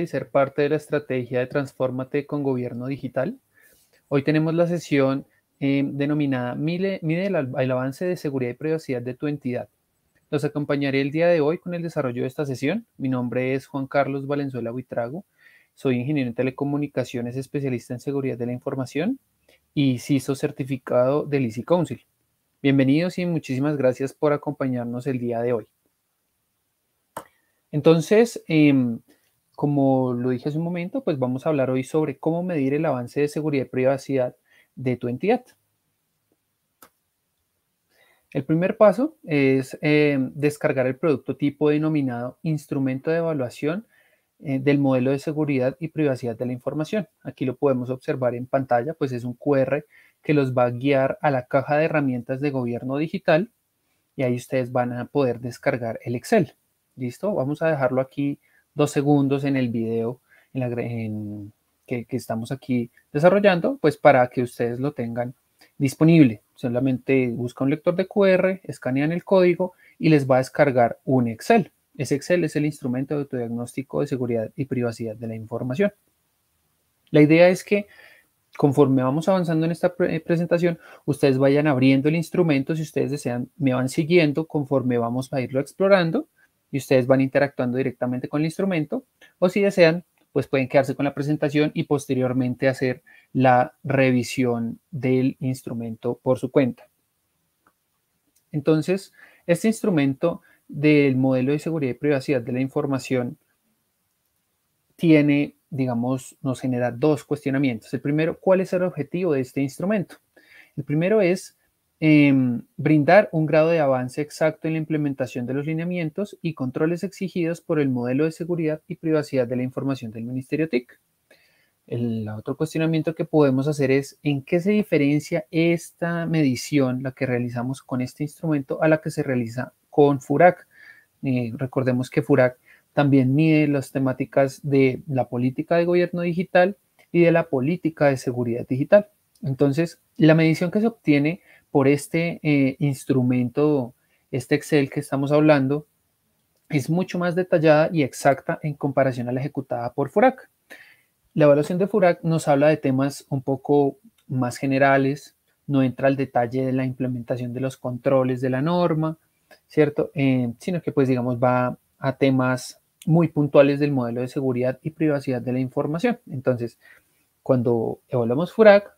y ser parte de la estrategia de Transfórmate con Gobierno Digital. Hoy tenemos la sesión em, denominada Mide, el, avance de seguridad y privacidad de tu entidad. Los acompañaré el día de hoy con el desarrollo de esta sesión. Mi nombre es Juan Carlos Valenzuela Huitrago. Soy ingeniero en telecomunicaciones, especialista en seguridad de la información y CISO certificado del Easy Council. Bienvenidos y muchísimas gracias por acompañarnos el día de hoy. Entonces, em, como lo dije hace un momento, pues vamos a hablar hoy sobre cómo medir el avance de seguridad y privacidad de tu entidad. El primer paso es eh, descargar el producto tipo denominado instrumento de evaluación eh, del modelo de seguridad y privacidad de la información. Aquí lo podemos observar en pantalla, pues es un QR que los va a guiar a la caja de herramientas de gobierno digital y ahí ustedes van a poder descargar el Excel. ¿Listo? Vamos a dejarlo aquí dos segundos en el video en la, que, estamos aquí desarrollando, pues para que ustedes lo tengan disponible. Solamente busca un lector de QR, escanean el código y les va a descargar un Excel. Ese Excel es el instrumento de autodiagnóstico de seguridad y privacidad de la información. La idea es que conforme vamos avanzando en esta eh, presentación, ustedes vayan abriendo el instrumento si ustedes desean, me van siguiendo conforme vamos a irlo explorando y ustedes van interactuando directamente con el instrumento o si desean, pues pueden quedarse con la presentación y posteriormente hacer la revisión del instrumento por su cuenta. Entonces, este instrumento del modelo de seguridad y privacidad de la información tiene, digamos, nos genera dos cuestionamientos. El primero, ¿cuál es el objetivo de este instrumento? El primero es Em, brindar un grado de avance exacto en la implementación de los lineamientos y controles exigidos por el modelo de seguridad y privacidad de la información del Ministerio TIC. El otro cuestionamiento que podemos hacer es en qué se diferencia esta medición, la que realizamos con este instrumento, a la que se realiza con FURAC. Eh, recordemos que FURAC también mide las temáticas de la política de gobierno digital y de la política de seguridad digital. Entonces, la medición que se obtiene por este eh, instrumento, este Excel que estamos hablando, es mucho más detallada y exacta en comparación a la ejecutada por Furac. La evaluación de Furac nos habla de temas un poco más generales, no entra al detalle de la implementación de los controles de la norma, ¿cierto? Eh, sino que pues digamos va a temas muy puntuales del modelo de seguridad y privacidad de la información. Entonces, cuando evaluamos FURAC,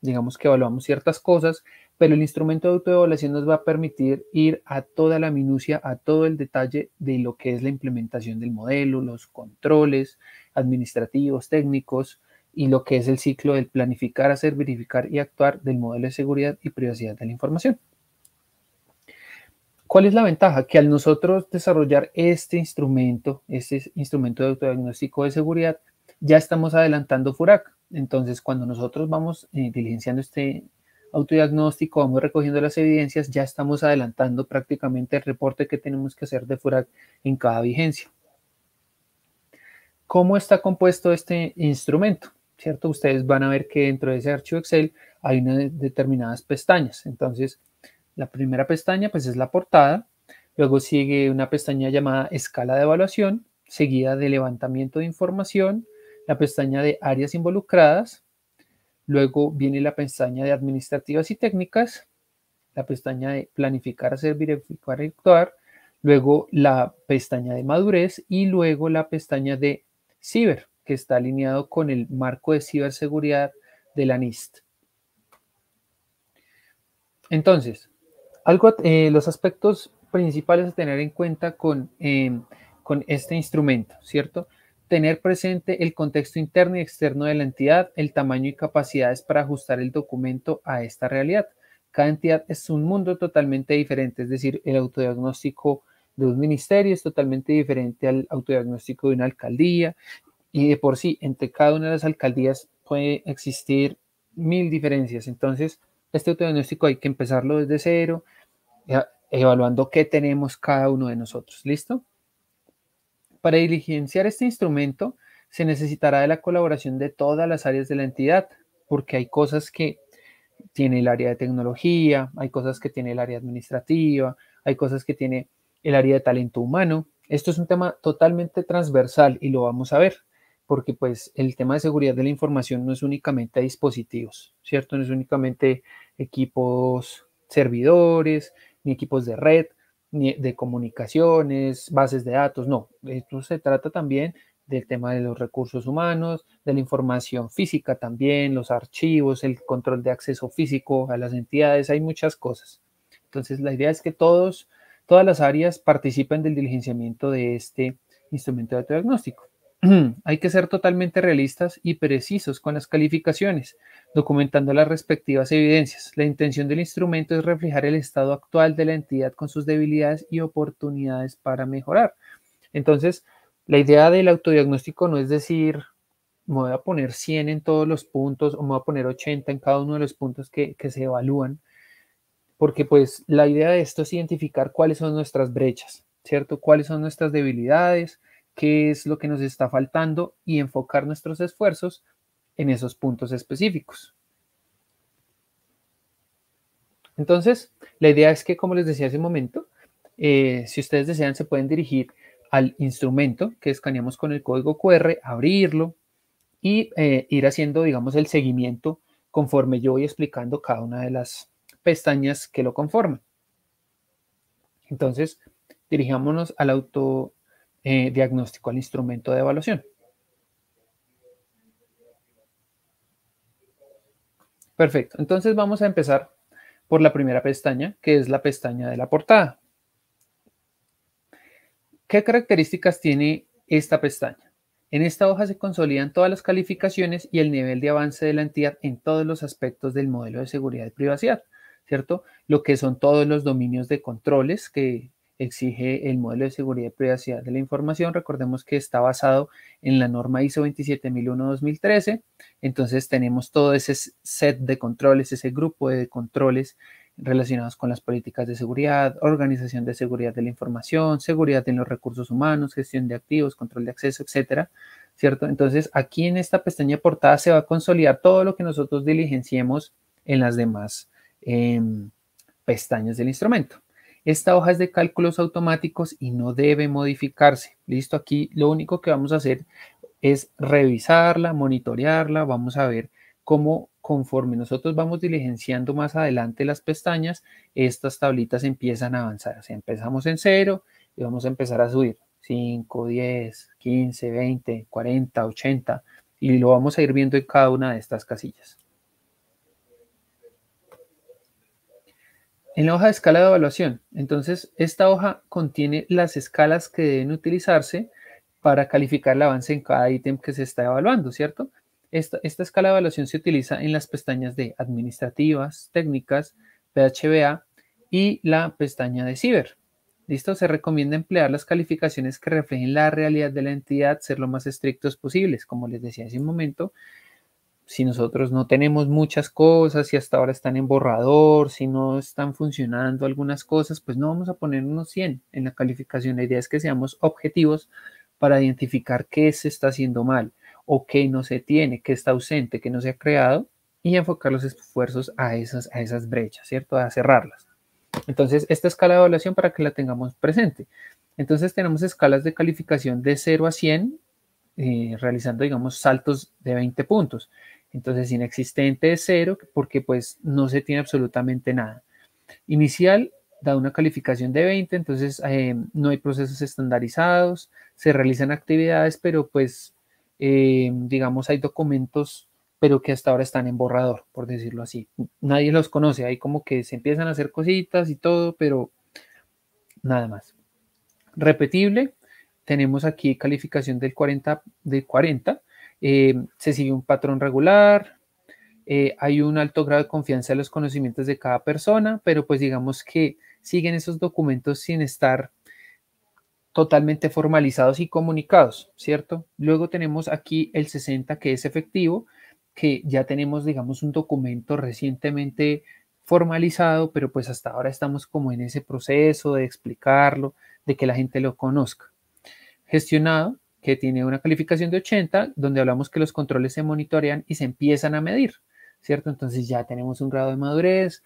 digamos que evaluamos ciertas cosas, pero el instrumento de autoevaluación nos va a permitir ir a toda la minucia, a todo el detalle de lo que es la implementación del modelo, los controles administrativos, técnicos y lo que es el ciclo del planificar, hacer, verificar y actuar del modelo de seguridad y privacidad de la información. ¿Cuál es la ventaja? Que al nosotros desarrollar este instrumento, este instrumento de autodiagnóstico de seguridad, ya estamos adelantando FURAC. Entonces, cuando nosotros vamos eh, diligenciando este autodiagnóstico, vamos recogiendo las evidencias, ya estamos adelantando prácticamente el reporte que tenemos que hacer de FURAC en cada vigencia. ¿Cómo está compuesto este instrumento? ¿Cierto? Ustedes van a ver que dentro de ese archivo Excel hay unas determinadas pestañas. Entonces, la primera pestaña pues es la portada, luego sigue una pestaña llamada escala de evaluación, seguida de levantamiento de información, la pestaña de áreas involucradas, Luego viene la pestaña de administrativas y técnicas, la pestaña de planificar, hacer, verificar y actuar, luego la pestaña de madurez y luego la pestaña de ciber, que está alineado con el marco de ciberseguridad de la NIST. Entonces, eh, los aspectos principales a tener en cuenta con eh, este instrumento, ¿cierto? tener presente el contexto interno y externo de la entidad, el tamaño y capacidades para ajustar el documento a esta realidad. Cada entidad es un mundo totalmente diferente, es decir, el autodiagnóstico de un ministerio es totalmente diferente al autodiagnóstico de una alcaldía y de por sí entre cada una de las alcaldías puede existir mil diferencias. Entonces, este autodiagnóstico hay que empezarlo desde cero, evaluando qué tenemos cada uno de nosotros. ¿Listo? Para diligenciar este instrumento se necesitará de la colaboración de todas las áreas de la entidad, porque hay cosas que tiene el área de tecnología, hay cosas que tiene el área administrativa, hay cosas que tiene el área de talento humano. Esto es un tema totalmente transversal y lo vamos a ver, porque pues el tema de seguridad de la información no es únicamente dispositivos, ¿cierto? No es únicamente equipos servidores ni equipos de red, de comunicaciones, bases de datos, no, esto se trata también del tema de los recursos humanos, de la información física también, los archivos, el control de acceso físico a las entidades, hay muchas cosas. Entonces, la idea es que todos, todas las áreas participen del diligenciamiento de este instrumento de diagnóstico. hay que ser totalmente realistas y precisos con las calificaciones, documentando las respectivas evidencias. La intención del instrumento es reflejar el estado actual de la entidad con sus debilidades y oportunidades para mejorar. Entonces, la idea del autodiagnóstico no es decir, me voy a poner 100 en todos los puntos o me voy a poner 80 en cada uno de los puntos que, se evalúan, porque pues la idea de esto es identificar cuáles son nuestras brechas, ¿cierto? ¿Cuáles son nuestras debilidades? qué es lo que nos está faltando y enfocar nuestros esfuerzos en esos puntos específicos. Entonces, la idea es que, como les decía hace un momento, eh, si ustedes desean, se pueden dirigir al instrumento que escaneamos con el código QR, abrirlo y eh, ir haciendo, digamos, el seguimiento conforme yo voy explicando cada una de las pestañas que lo conforman. Entonces, dirijámonos al auto eh, diagnóstico al instrumento de evaluación. Perfecto, entonces vamos a empezar por la primera pestaña, que es la pestaña de la portada. ¿Qué características tiene esta pestaña? En esta hoja se consolidan todas las calificaciones y el nivel de avance de la entidad en todos los aspectos del modelo de seguridad y privacidad, ¿cierto? Lo que son todos los dominios de controles que exige el modelo de seguridad y privacidad de la información. Recordemos que está basado en la norma ISO 27001-2013. Entonces tenemos todo ese set de controles, ese grupo de controles relacionados con las políticas de seguridad, organización de seguridad de la información, seguridad en los recursos humanos, gestión de activos, control de acceso, etcétera, ¿cierto? Entonces, aquí en esta pestaña portada se va a consolidar todo lo que nosotros diligenciemos en las demás em, pestañas del instrumento. Esta hoja es de cálculos automáticos y no debe modificarse. Listo, aquí lo único que vamos a hacer es revisarla, monitorearla, vamos a ver cómo conforme nosotros vamos diligenciando más adelante las pestañas, estas tablitas empiezan a avanzar. Si empezamos en cero y vamos a empezar a subir 5, 10, 15, 20, 40, 80 y lo vamos a ir viendo en cada una de estas casillas. en la hoja de escala de evaluación. Entonces, esta hoja contiene las escalas que deben utilizarse para calificar el avance en cada ítem que se está evaluando, ¿cierto? Esta, escala de evaluación se utiliza en las pestañas de administrativas, técnicas, PHBA y la pestaña de ciber. ¿Listo? Se recomienda emplear las calificaciones que reflejen la realidad de la entidad, ser lo más estrictos posibles, como les decía hace un momento, si nosotros no tenemos muchas cosas, y hasta ahora están en borrador, si no están funcionando algunas cosas, pues no vamos a poner ponernos 100 en la calificación. La idea es que seamos objetivos para identificar qué se está haciendo mal o qué no se tiene, qué está ausente, qué no se ha creado y enfocar los esfuerzos a esas, a esas brechas, ¿cierto? A cerrarlas. Entonces, esta escala de evaluación para que la tengamos presente. Entonces, tenemos escalas de calificación de 0 a 100, eh, realizando, digamos, saltos de 20 puntos. Entonces, inexistente es cero porque pues no se tiene absolutamente nada. Inicial da una calificación de 20, entonces em, no hay procesos estandarizados, se realizan actividades, pero pues em, digamos hay documentos, pero que hasta ahora están en borrador, por decirlo así. Nadie los conoce, hay como que se empiezan a hacer cositas y todo, pero nada más. Repetible, tenemos aquí calificación del 40, del 40 eh, se sigue un patrón regular, eh, hay un alto grado de confianza en los conocimientos de cada persona, pero pues digamos que siguen esos documentos sin estar totalmente formalizados y comunicados, ¿cierto? Luego tenemos aquí el 60 que es efectivo, que ya tenemos, digamos, un documento recientemente formalizado, pero pues hasta ahora estamos como en ese proceso de explicarlo, de que la gente lo conozca. Gestionado, que tiene una calificación de 80, donde hablamos que los controles se monitorean y se empiezan a medir, ¿cierto? Entonces ya tenemos un grado de madurez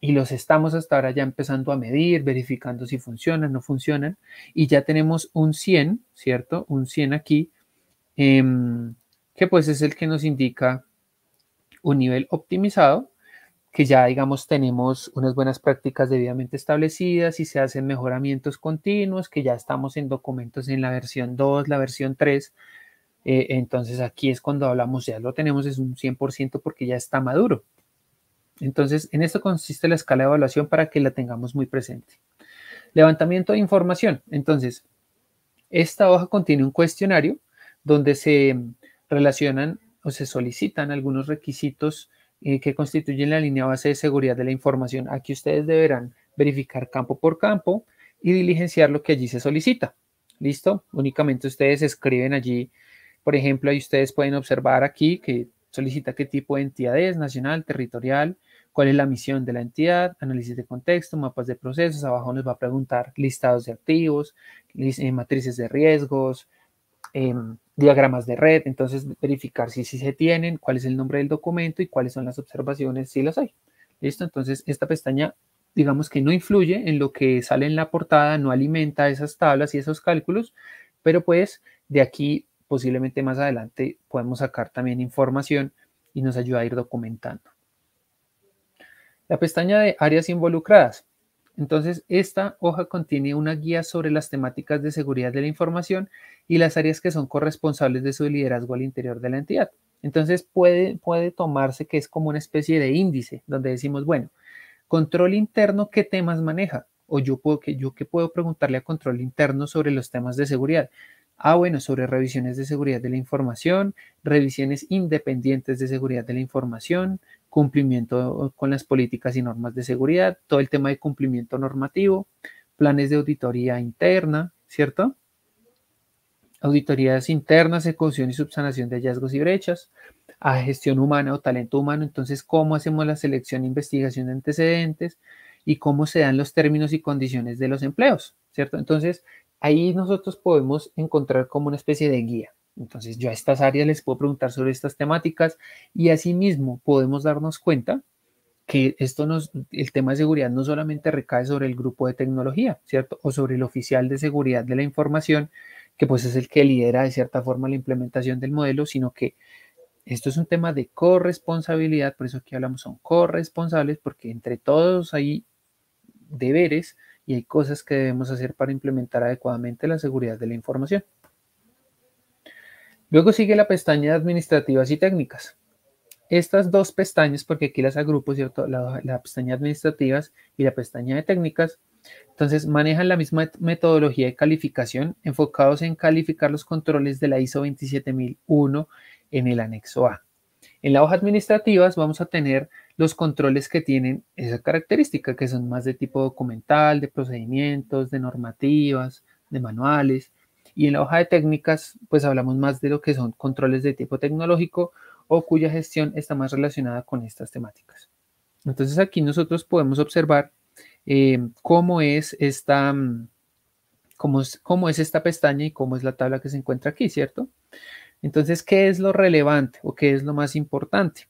y los estamos hasta ahora ya empezando a medir, verificando si funcionan, no funcionan, y ya tenemos un 100, ¿cierto? Un 100 aquí, em, que pues es el que nos indica un nivel optimizado, que ya, digamos, tenemos unas buenas prácticas debidamente establecidas y se hacen mejoramientos continuos, que ya estamos en documentos en la versión 2, la versión 3. Eh, entonces aquí es cuando hablamos, ya lo tenemos, es un 100% porque ya está maduro. Entonces, en esto consiste la escala de evaluación para que la tengamos muy presente. Levantamiento de información. Entonces, esta hoja contiene un cuestionario donde se relacionan o se solicitan algunos requisitos eh, que constituyen la línea base de seguridad de la información. Aquí ustedes deberán verificar campo por campo y diligenciar lo que allí se solicita. ¿Listo? Únicamente ustedes escriben allí, por ejemplo, ahí ustedes pueden observar aquí que solicita qué tipo de entidad es, nacional, territorial, cuál es la misión de la entidad, análisis de contexto, mapas de procesos, abajo nos va a preguntar listados de activos, eh, matrices de riesgos, Em, diagramas de red, entonces verificar si, si se tienen, cuál es el nombre del documento y cuáles son las observaciones, si las hay. ¿Listo? Entonces esta pestaña digamos que no influye en lo que sale en la portada, no alimenta esas tablas y esos cálculos, pero pues de aquí posiblemente más adelante podemos sacar también información y nos ayuda a ir documentando. La pestaña de áreas involucradas. Entonces, esta hoja contiene una guía sobre las temáticas de seguridad de la información y las áreas que son corresponsables de su liderazgo al interior de la entidad. Entonces, puede, puede tomarse que es como una especie de índice donde decimos, bueno, control interno, ¿qué temas maneja? O yo, puedo, que, yo qué puedo preguntarle a control interno sobre los temas de seguridad. Ah, bueno, sobre revisiones de seguridad de la información, revisiones independientes de seguridad de la información, cumplimiento con las políticas y normas de seguridad, todo el tema de cumplimiento normativo, planes de auditoría interna, ¿cierto? Auditorías internas, ecuación y subsanación de hallazgos y brechas, a gestión humana o talento humano, entonces cómo hacemos la selección, e investigación de antecedentes y cómo se dan los términos y condiciones de los empleos, ¿cierto? Entonces, ahí nosotros podemos encontrar como una especie de guía. Entonces yo a estas áreas les puedo preguntar sobre estas temáticas y asimismo podemos darnos cuenta que esto nos, el tema de seguridad no solamente recae sobre el grupo de tecnología, ¿cierto? O sobre el oficial de seguridad de la información, que pues es el que lidera de cierta forma la implementación del modelo, sino que esto es un tema de corresponsabilidad, por eso aquí hablamos son corresponsables, porque entre todos hay deberes y hay cosas que debemos hacer para implementar adecuadamente la seguridad de la información. Luego sigue la pestaña de administrativas y técnicas. Estas dos pestañas, porque aquí las agrupo, ¿cierto? La, pestaña administrativas y la pestaña de técnicas, entonces manejan la misma metodología de calificación enfocados en calificar los controles de la ISO 27001 en el anexo A. En la hoja administrativas vamos a tener los controles que tienen esa característica, que son más de tipo documental, de procedimientos, de normativas, de manuales. Y en la hoja de técnicas, pues hablamos más de lo que son controles de tipo tecnológico o cuya gestión está más relacionada con estas temáticas. Entonces aquí nosotros podemos observar eh, cómo, es esta, mm, cómo es esta pestaña y cómo es la tabla que se encuentra aquí, ¿cierto? Entonces, ¿qué es lo relevante o qué es lo más importante?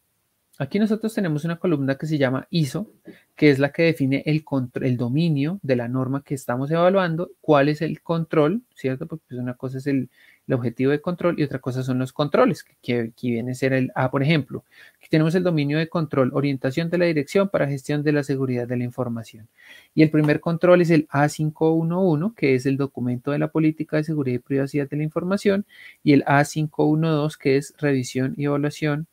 Aquí nosotros tenemos una columna que se llama ISO, que es la que define el, el dominio de la norma que estamos evaluando, cuál es el control, ¿cierto? Porque pues, una cosa es el, objetivo de control y otra cosa son los controles, que, viene a ser el A, ah, por ejemplo. Aquí tenemos el dominio de control, orientación de la dirección para gestión de la seguridad de la información. Y el primer control es el A511, que es el documento de la política de seguridad y privacidad de la información, y el A512, que es revisión y evaluación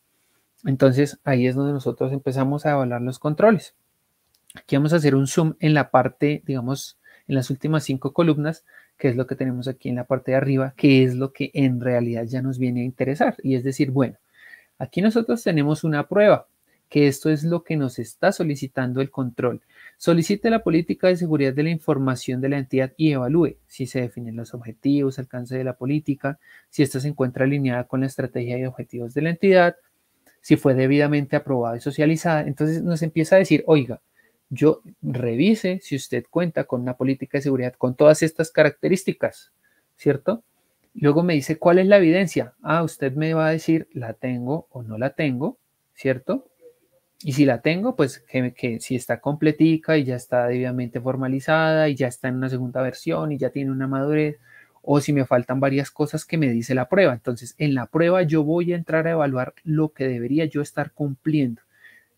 entonces ahí es donde nosotros empezamos a evaluar los controles. Aquí vamos a hacer un zoom en la parte, digamos, en las últimas cinco columnas, que es lo que tenemos aquí en la parte de arriba, que es lo que en realidad ya nos viene a interesar. Y es decir, bueno, aquí nosotros tenemos una prueba, que esto es lo que nos está solicitando el control. Solicite la política de seguridad de la información de la entidad y evalúe si se definen los objetivos, alcance de la política, si esta se encuentra alineada con la estrategia y objetivos de la entidad, si fue debidamente aprobada y socializada. Entonces nos empieza a decir, oiga, yo revise si usted cuenta con una política de seguridad con todas estas características, ¿cierto? Luego me dice, ¿cuál es la evidencia? Ah, usted me va a decir, la tengo o no la tengo, ¿cierto? Y si la tengo, pues que, que, si está completica y ya está debidamente formalizada y ya está en una segunda versión y ya tiene una madurez, o si me faltan varias cosas que me dice la prueba. Entonces, en la prueba yo voy a entrar a evaluar lo que debería yo estar cumpliendo.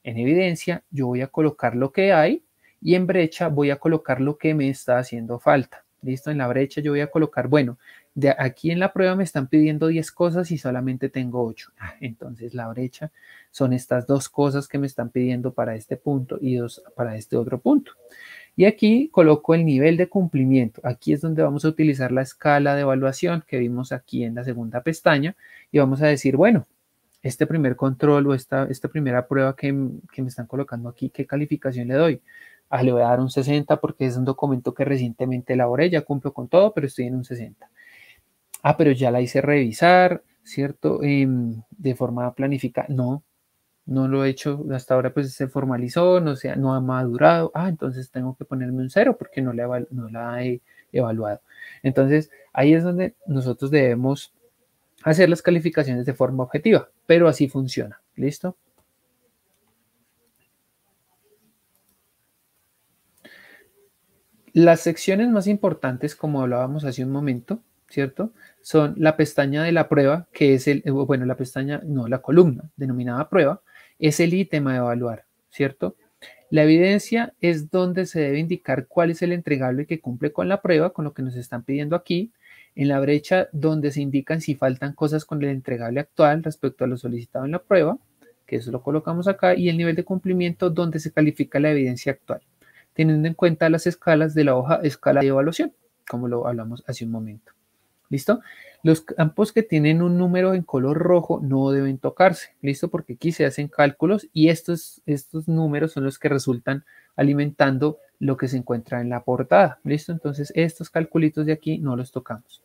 En evidencia, yo voy a colocar lo que hay y en brecha voy a colocar lo que me está haciendo falta. Listo, en la brecha yo voy a colocar, bueno, de aquí en la prueba me están pidiendo 10 cosas y solamente tengo 8. Ah, entonces la brecha son estas dos cosas que me están pidiendo para este punto y dos para este otro punto. Y aquí coloco el nivel de cumplimiento. Aquí es donde vamos a utilizar la escala de evaluación que vimos aquí en la segunda pestaña y vamos a decir, bueno, este primer control o esta, esta primera prueba que, me están colocando aquí, ¿qué calificación le doy? Ah, le voy a dar un 60 porque es un documento que recientemente elaboré, ya cumplo con todo, pero estoy en un 60. Ah, pero ya la hice revisar, ¿cierto? Em, de forma planificada. No, no lo he hecho hasta ahora, pues se formalizó, no, sea, no ha madurado, ah, entonces tengo que ponerme un cero porque no le no la he evaluado. Entonces, ahí es donde nosotros debemos hacer las calificaciones de forma objetiva, pero así funciona, ¿listo? Las secciones más importantes, como hablábamos hace un momento, ¿cierto? Son la pestaña de la prueba, que es el, eh, bueno, la pestaña, no, la columna denominada prueba, es el ítem a evaluar, ¿cierto? La evidencia es donde se debe indicar cuál es el entregable que cumple con la prueba, con lo que nos están pidiendo aquí, en la brecha donde se indican si faltan cosas con el entregable actual respecto a lo solicitado en la prueba, que eso lo colocamos acá, y el nivel de cumplimiento donde se califica la evidencia actual, teniendo en cuenta las escalas de la hoja escala de evaluación, como lo hablamos hace un momento. ¿Listo? Los campos que tienen un número en color rojo no deben tocarse, ¿listo? Porque aquí se hacen cálculos y estos, estos números son los que resultan alimentando lo que se encuentra en la portada, ¿listo? Entonces estos calculitos de aquí no los tocamos.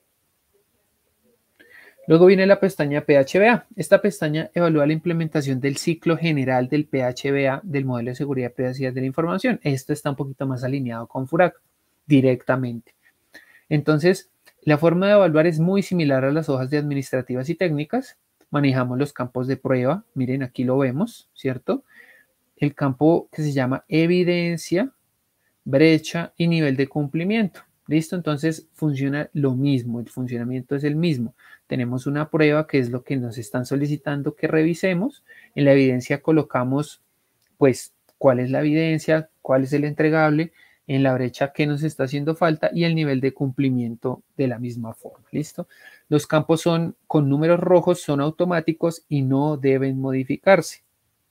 Luego viene la pestaña PHBA. Esta pestaña evalúa la implementación del ciclo general del PHBA del modelo de seguridad privacidad de la información. Esto está un poquito más alineado con FURAC directamente. Entonces, la forma de evaluar es muy similar a las hojas de administrativas y técnicas. Manejamos los campos de prueba. Miren, aquí lo vemos, ¿cierto? El campo que se llama evidencia, brecha y nivel de cumplimiento. ¿Listo? Entonces funciona lo mismo, el funcionamiento es el mismo. Tenemos una prueba que es lo que nos están solicitando que revisemos. En la evidencia colocamos, pues, cuál es la evidencia, cuál es el entregable, en la brecha que nos está haciendo falta y el nivel de cumplimiento de la misma forma. ¿Listo? Los campos son con números rojos, son automáticos y no deben modificarse.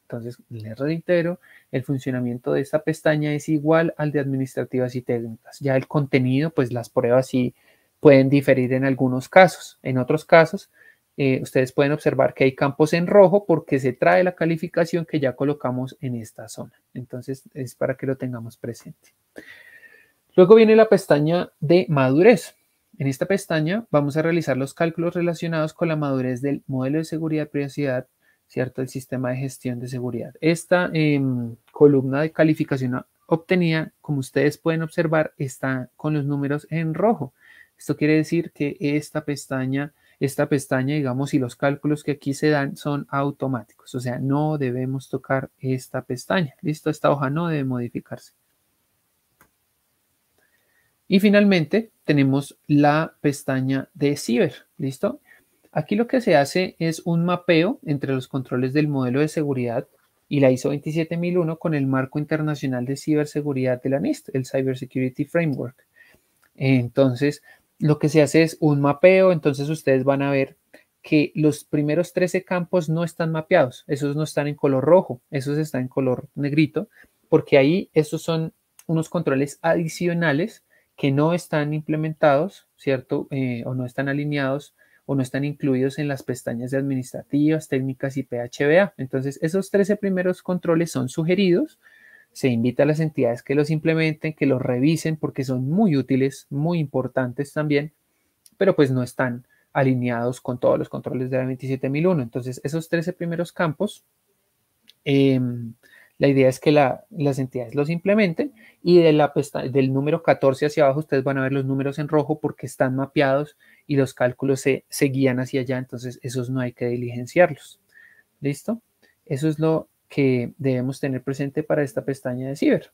Entonces, les reitero, el funcionamiento de esta pestaña es igual al de administrativas y técnicas. Ya el contenido, pues las pruebas sí pueden diferir en algunos casos. En otros casos, eh, ustedes pueden observar que hay campos en rojo porque se trae la calificación que ya colocamos en esta zona. Entonces es para que lo tengamos presente. Luego viene la pestaña de madurez. En esta pestaña vamos a realizar los cálculos relacionados con la madurez del modelo de seguridad y privacidad, ¿cierto? El sistema de gestión de seguridad. Esta em, columna de calificación obtenida, como ustedes pueden observar, está con los números en rojo. Esto quiere decir que esta pestaña esta pestaña, digamos, y los cálculos que aquí se dan son automáticos. O sea, no debemos tocar esta pestaña. Listo, esta hoja no debe modificarse. Y finalmente tenemos la pestaña de Ciber. ¿Listo? Aquí lo que se hace es un mapeo entre los controles del modelo de seguridad y la ISO 27001 con el marco internacional de ciberseguridad de la NIST, el Cybersecurity Framework. Entonces, lo que se hace es un mapeo, entonces ustedes van a ver que los primeros 13 campos no están mapeados, esos no están en color rojo, esos están en color negrito, porque ahí esos son unos controles adicionales que no están implementados, ¿cierto? Eh, o no están alineados o no están incluidos en las pestañas de administrativas, técnicas y PHBA. Entonces, esos 13 primeros controles son sugeridos, se invita a las entidades que los implementen, que los revisen porque son muy útiles, muy importantes también, pero pues no están alineados con todos los controles de la 27001. Entonces, esos 13 primeros campos, em, la idea es que las entidades los implementen y de la del número 14 hacia abajo ustedes van a ver los números en rojo porque están mapeados y los cálculos se, se guían hacia allá, entonces esos no hay que diligenciarlos. ¿Listo? Eso es lo que debemos tener presente para esta pestaña de ciber.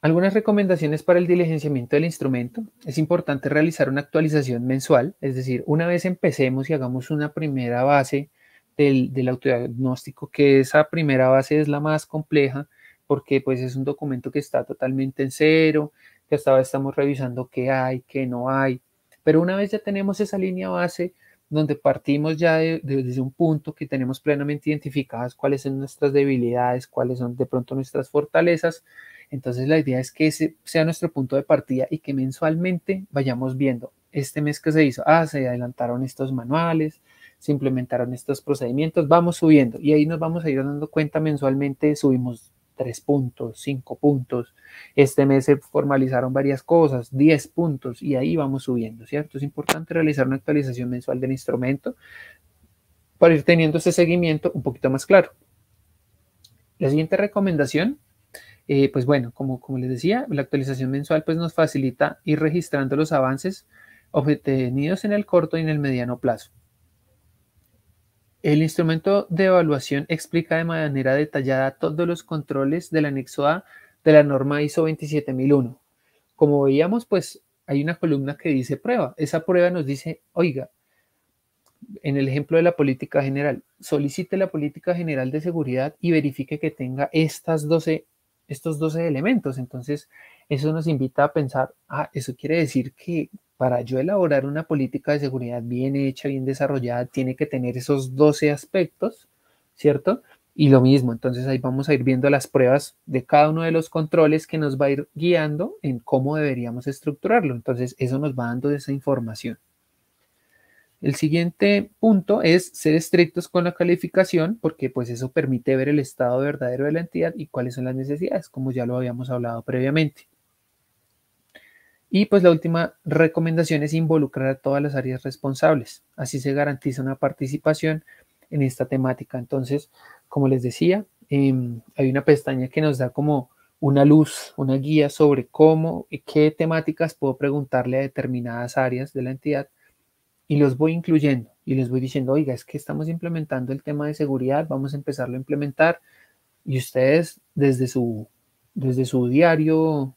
Algunas recomendaciones para el diligenciamiento del instrumento. Es importante realizar una actualización mensual, es decir, una vez empecemos y hagamos una primera base del, del autodiagnóstico, que esa primera base es la más compleja porque pues es un documento que está totalmente en cero, que hasta ahora estamos revisando qué hay, qué no hay. Pero una vez ya tenemos esa línea base, donde partimos ya desde un punto que tenemos plenamente identificadas cuáles son nuestras debilidades, cuáles son de pronto nuestras fortalezas. Entonces la idea es que ese sea nuestro punto de partida y que mensualmente vayamos viendo este mes que se hizo, ah, se adelantaron estos manuales, se implementaron estos procedimientos, vamos subiendo y ahí nos vamos a ir dando cuenta mensualmente, subimos Tres puntos, cinco puntos. Este mes se formalizaron varias cosas, diez puntos, y ahí vamos subiendo, ¿cierto? Es importante realizar una actualización mensual del instrumento para ir teniendo ese seguimiento un poquito más claro. La siguiente recomendación, eh, pues bueno, como, como les decía, la actualización mensual pues nos facilita ir registrando los avances obtenidos en el corto y en el mediano plazo. El instrumento de evaluación explica de manera detallada todos los controles del anexo A de la norma ISO 27001. Como veíamos, pues hay una columna que dice prueba. Esa prueba nos dice, oiga, en el ejemplo de la política general, solicite la política general de seguridad y verifique que tenga estos 12 elementos. Entonces, eso nos invita a pensar, ah, eso quiere decir que para yo elaborar una política de seguridad bien hecha, bien desarrollada, tiene que tener esos 12 aspectos, ¿cierto? Y lo mismo, entonces ahí vamos a ir viendo las pruebas de cada uno de los controles que nos va a ir guiando en cómo deberíamos estructurarlo. Entonces eso nos va dando esa información. El siguiente punto es ser estrictos con la calificación porque pues eso permite ver el estado verdadero de la entidad y cuáles son las necesidades, como ya lo habíamos hablado previamente. Y pues la última recomendación es involucrar a todas las áreas responsables. Así se garantiza una participación en esta temática. Entonces, como les decía, em, hay una pestaña que nos da como una luz, una guía sobre cómo y qué temáticas puedo preguntarle a determinadas áreas de la entidad y los voy incluyendo y les voy diciendo, oiga, es que estamos implementando el tema de seguridad, vamos a empezarlo a implementar y ustedes desde su, desde su diario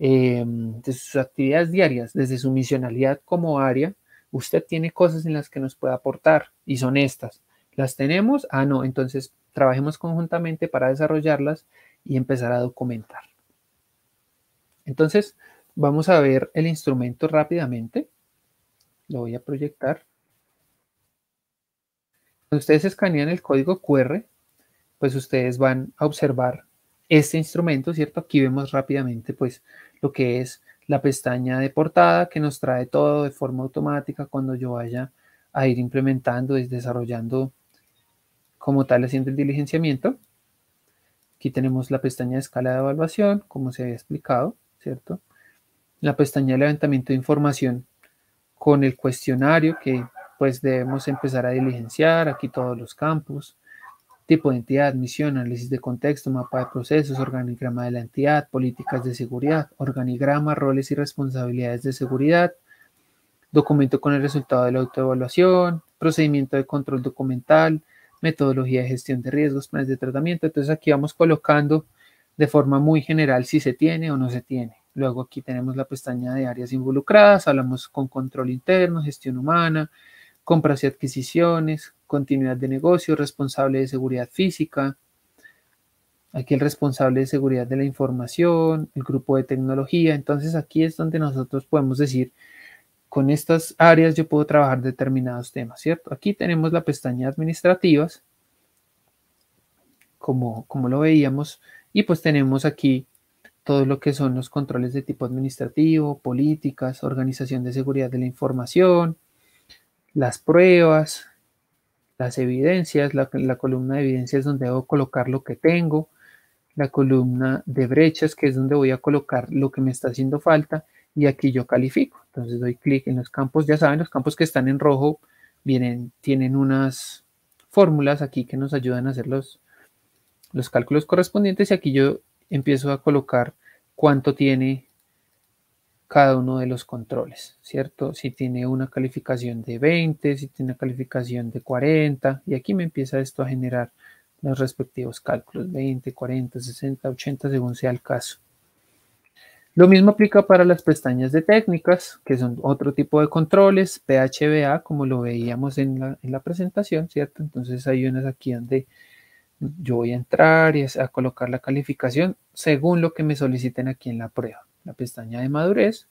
eh, de sus actividades diarias, desde su misionalidad como área, usted tiene cosas en las que nos puede aportar y son estas. ¿Las tenemos? Ah, no, entonces trabajemos conjuntamente para desarrollarlas y empezar a documentar. Entonces, vamos a ver el instrumento rápidamente. Lo voy a proyectar. Cuando ustedes escanean el código QR, pues ustedes van a observar este instrumento, ¿cierto? Aquí vemos rápidamente pues lo que es la pestaña de portada que nos trae todo de forma automática cuando yo vaya a ir implementando y desarrollando como tal haciendo el diligenciamiento. Aquí tenemos la pestaña de escala de evaluación, como se había explicado, ¿cierto? La pestaña de levantamiento de información con el cuestionario que pues debemos empezar a diligenciar, aquí todos los campos, tipo de entidad, misión, análisis de contexto, mapa de procesos, organigrama de la entidad, políticas de seguridad, organigrama, roles y responsabilidades de seguridad, documento con el resultado de la autoevaluación, procedimiento de control documental, metodología de gestión de riesgos, planes de tratamiento. Entonces aquí vamos colocando de forma muy general si se tiene o no se tiene. Luego aquí tenemos la pestaña de áreas involucradas, hablamos con control interno, gestión humana, compras y adquisiciones, continuidad de negocio, responsable de seguridad física, aquí el responsable de seguridad de la información, el grupo de tecnología. Entonces aquí es donde nosotros podemos decir, con estas áreas yo puedo trabajar determinados temas, ¿cierto? Aquí tenemos la pestaña administrativas, como, como lo veíamos, y pues tenemos aquí todo lo que son los controles de tipo administrativo, políticas, organización de seguridad de la información, las pruebas, las evidencias, la, columna de evidencias donde debo colocar lo que tengo, la columna de brechas que es donde voy a colocar lo que me está haciendo falta y aquí yo califico. Entonces doy clic en los campos, ya saben, los campos que están en rojo vienen, tienen unas fórmulas aquí que nos ayudan a hacer los, los cálculos correspondientes y aquí yo empiezo a colocar cuánto tiene cada uno de los controles, ¿cierto? Si tiene una calificación de 20, si tiene una calificación de 40, y aquí me empieza esto a generar los respectivos cálculos, 20, 40, 60, 80, según sea el caso. Lo mismo aplica para las pestañas de técnicas, que son otro tipo de controles, PHBA, como lo veíamos en la, en la presentación, ¿cierto? Entonces hay unas aquí donde yo voy a entrar y a colocar la calificación según lo que me soliciten aquí en la prueba la pestaña de madurez,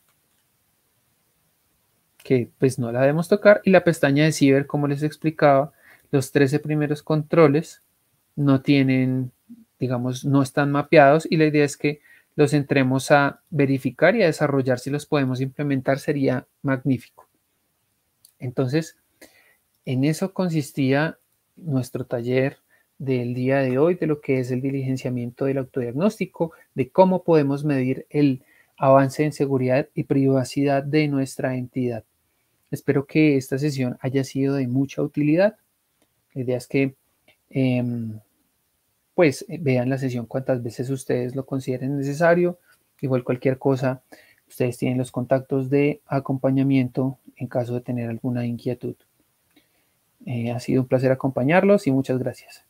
que pues no la debemos tocar, y la pestaña de ciber, como les explicaba, los 13 primeros controles no tienen, digamos, no están mapeados y la idea es que los entremos a verificar y a desarrollar si los podemos implementar sería magnífico. Entonces, en eso consistía nuestro taller del día de hoy, de lo que es el diligenciamiento del autodiagnóstico, de cómo podemos medir el avance en seguridad y privacidad de nuestra entidad. Espero que esta sesión haya sido de mucha utilidad. La idea es que em, pues vean la sesión cuantas veces ustedes lo consideren necesario. Igual cualquier cosa, ustedes tienen los contactos de acompañamiento en caso de tener alguna inquietud. Eh, ha sido un placer acompañarlos y muchas gracias.